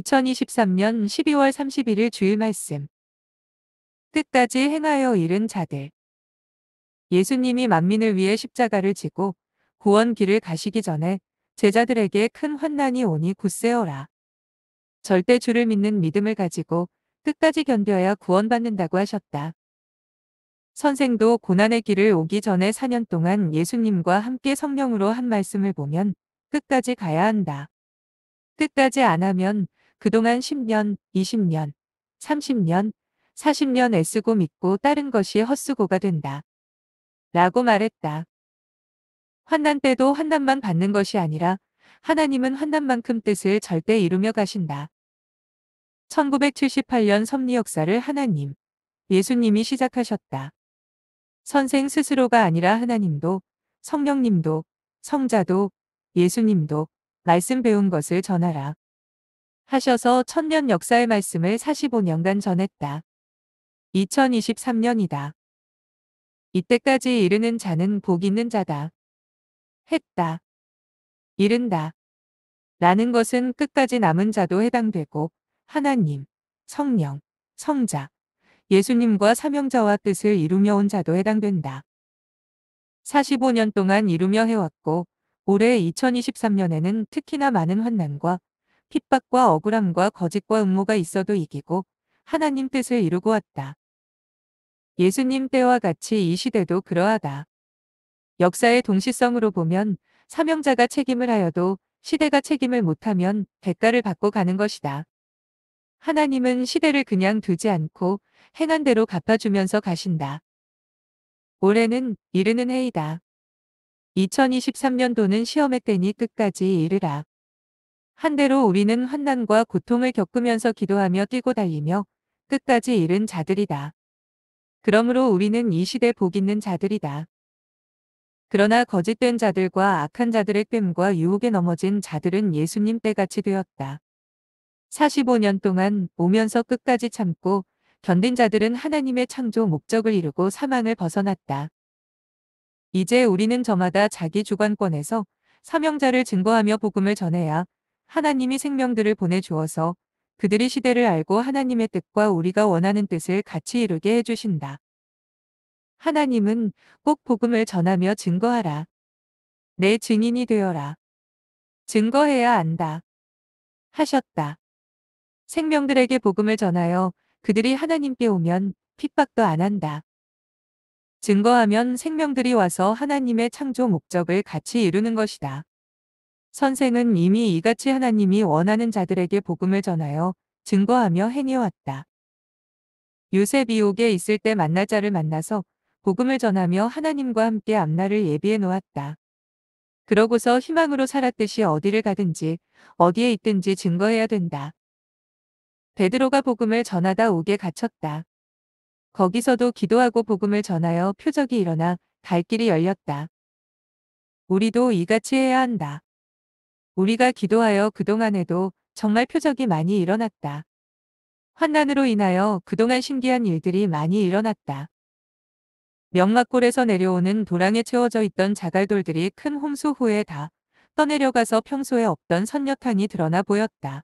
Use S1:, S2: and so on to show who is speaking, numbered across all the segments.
S1: 2023년 12월 31일 주일 말씀. 끝까지 행하여 이른 자들. 예수님이 만민을 위해 십자가를 지고 구원 길을 가시기 전에 제자들에게 큰 환난이 오니 굳세어라. 절대 주를 믿는 믿음을 가지고 끝까지 견뎌야 구원받는다고 하셨다. 선생도 고난의 길을 오기 전에 4년 동안 예수님과 함께 성령으로 한 말씀을 보면 끝까지 가야 한다. 끝까지 안 하면 그동안 10년, 20년, 30년, 40년 애쓰고 믿고 따른 것이 헛수고가 된다. 라고 말했다. 환난 때도 환난만 받는 것이 아니라 하나님은 환난만큼 뜻을 절대 이루며 가신다. 1978년 섭리 역사를 하나님, 예수님이 시작하셨다. 선생 스스로가 아니라 하나님도, 성령님도, 성자도, 예수님도 말씀 배운 것을 전하라. 하셔서 천년 역사의 말씀을 45년간 전했다. 2023년이다. 이때까지 이르는 자는 복 있는 자다. 했다. 이른다. 라는 것은 끝까지 남은 자도 해당되고 하나님, 성령, 성자, 예수님과 사명자와 뜻을 이루며 온 자도 해당된다. 45년 동안 이루며 해왔고 올해 2023년에는 특히나 많은 환난과 핍박과 억울함과 거짓과 음모가 있어도 이기고 하나님 뜻을 이루고 왔다. 예수님 때와 같이 이 시대도 그러하다. 역사의 동시성으로 보면 사명자가 책임을 하여도 시대가 책임을 못하면 대가를 받고 가는 것이다. 하나님은 시대를 그냥 두지 않고 행한 대로 갚아주면서 가신다. 올해는 이르는 해이다. 2023년도는 시험의 때니 끝까지 이르라. 한대로 우리는 환난과 고통을 겪으면서 기도하며 뛰고 달리며 끝까지 이른 자들이다. 그러므로 우리는 이 시대 복 있는 자들이다. 그러나 거짓된 자들과 악한 자들의 뺨과 유혹에 넘어진 자들은 예수님 때같이 되었다. 45년 동안 오면서 끝까지 참고 견딘 자들은 하나님의 창조 목적을 이루고 사망을 벗어났다. 이제 우리는 저마다 자기 주관권에서 사명자를 증거하며 복음을 전해야 하나님이 생명들을 보내주어서 그들이 시대를 알고 하나님의 뜻과 우리가 원하는 뜻을 같이 이루게 해주신다. 하나님은 꼭 복음을 전하며 증거하라. 내 증인이 되어라. 증거해야 안다. 하셨다. 생명들에게 복음을 전하여 그들이 하나님께 오면 핍박도 안 한다. 증거하면 생명들이 와서 하나님의 창조 목적을 같이 이루는 것이다. 선생은 이미 이같이 하나님이 원하는 자들에게 복음을 전하여 증거하며 행해왔다. 요셉 이옥에 있을 때 만나자를 만나서 복음을 전하며 하나님과 함께 앞날을 예비해 놓았다. 그러고서 희망으로 살았듯이 어디를 가든지 어디에 있든지 증거해야 된다. 베드로가 복음을 전하다 옥에 갇혔다. 거기서도 기도하고 복음을 전하여 표적이 일어나 갈 길이 열렸다. 우리도 이같이 해야 한다. 우리가 기도하여 그동안에도 정말 표적이 많이 일어났다. 환난으로 인하여 그동안 신기한 일들이 많이 일어났다. 명막골에서 내려오는 도랑에 채워져 있던 자갈돌들이 큰홍수 후에 다 떠내려가서 평소에 없던 선녀탕이 드러나 보였다.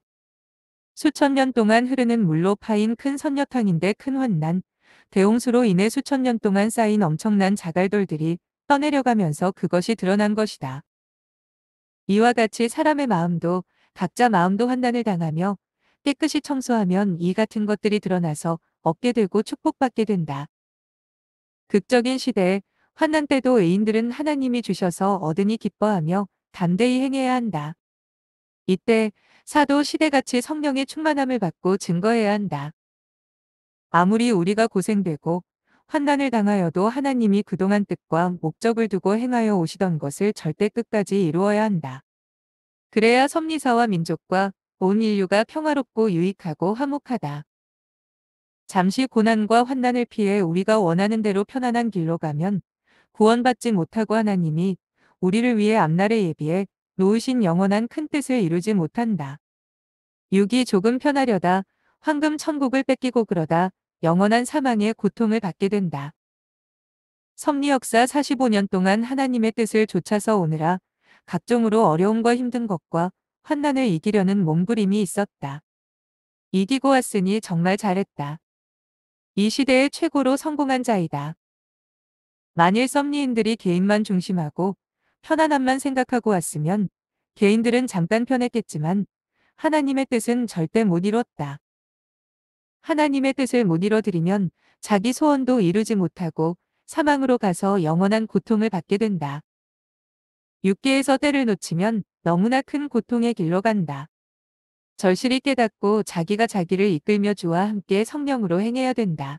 S1: 수천 년 동안 흐르는 물로 파인 큰 선녀탕인데 큰 환난, 대홍수로 인해 수천 년 동안 쌓인 엄청난 자갈돌들이 떠내려가면서 그것이 드러난 것이다. 이와 같이 사람의 마음도 각자 마음도 환난을 당하며 깨끗이 청소하면 이 같은 것들이 드러나서 얻게 되고 축복받게 된다. 극적인 시대에 환난 때도 애인들은 하나님이 주셔서 얻으니 기뻐하며 담대히 행해야 한다. 이때 사도 시대같이 성령의 충만함을 받고 증거해야 한다. 아무리 우리가 고생되고 환난을 당하여도 하나님이 그동안 뜻과 목적을 두고 행하여 오시던 것을 절대 끝까지 이루어야 한다. 그래야 섭리사와 민족과 온 인류가 평화롭고 유익하고 화목하다. 잠시 고난과 환난을 피해 우리가 원하는 대로 편안한 길로 가면 구원받지 못하고 하나님이 우리를 위해 앞날에 예비해 놓으신 영원한 큰 뜻을 이루지 못한다. 육이 조금 편하려다 황금 천국을 뺏기고 그러다 영원한 사망의 고통을 받게 된다. 섭리 역사 45년 동안 하나님의 뜻을 좇아서 오느라 각종으로 어려움과 힘든 것과 환난을 이기려는 몸부림이 있었다. 이기고 왔으니 정말 잘했다. 이 시대의 최고로 성공한 자이다. 만일 썸니인들이 개인만 중심하고 편안함만 생각하고 왔으면 개인들은 잠깐 편했겠지만 하나님의 뜻은 절대 못 이뤘다. 하나님의 뜻을 못 이뤄드리면 자기 소원도 이루지 못하고 사망으로 가서 영원한 고통을 받게 된다. 육계에서 때를 놓치면 너무나 큰 고통의 길로 간다. 절실히 깨닫고 자기가 자기를 이끌며 주와 함께 성령으로 행해야 된다.